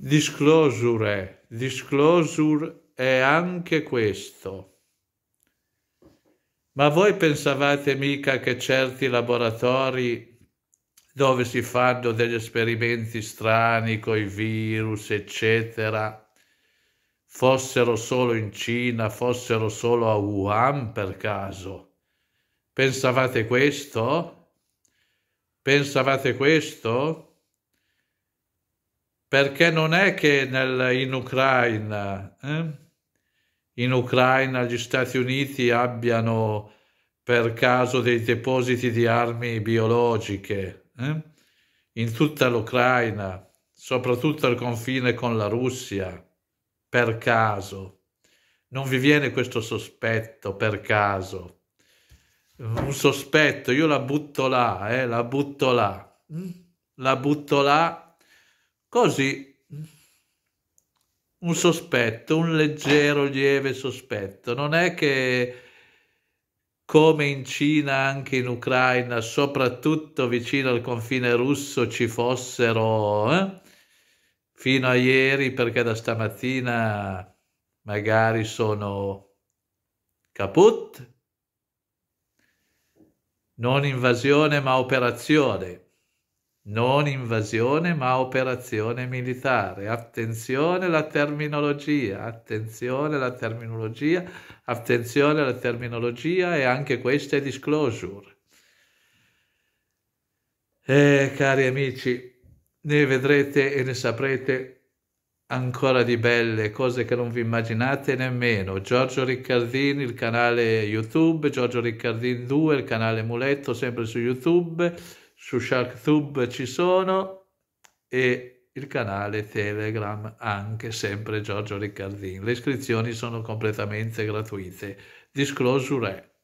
Disclosure, disclosure è anche questo. Ma voi pensavate mica che certi laboratori dove si fanno degli esperimenti strani con i virus, eccetera, fossero solo in Cina, fossero solo a Wuhan per caso? Pensavate questo? Pensavate questo? perché non è che nel, in Ucraina, eh? in Ucraina gli Stati Uniti abbiano per caso dei depositi di armi biologiche eh? in tutta l'Ucraina, soprattutto al confine con la Russia, per caso. Non vi viene questo sospetto per caso. Un sospetto, io la butto là, eh? la butto là, mm? la butto là Così un sospetto, un leggero, lieve sospetto. Non è che come in Cina, anche in Ucraina, soprattutto vicino al confine russo, ci fossero eh? fino a ieri, perché da stamattina magari sono caput, non invasione ma operazione non invasione ma operazione militare. Attenzione alla terminologia, attenzione alla terminologia, attenzione alla terminologia e anche questa è disclosure. Eh, cari amici, ne vedrete e ne saprete ancora di belle, cose che non vi immaginate nemmeno. Giorgio Riccardini, il canale YouTube, Giorgio Riccardini 2, il canale Muletto, sempre su YouTube su SharkTube ci sono e il canale Telegram anche sempre Giorgio Riccardin. Le iscrizioni sono completamente gratuite. Disclosure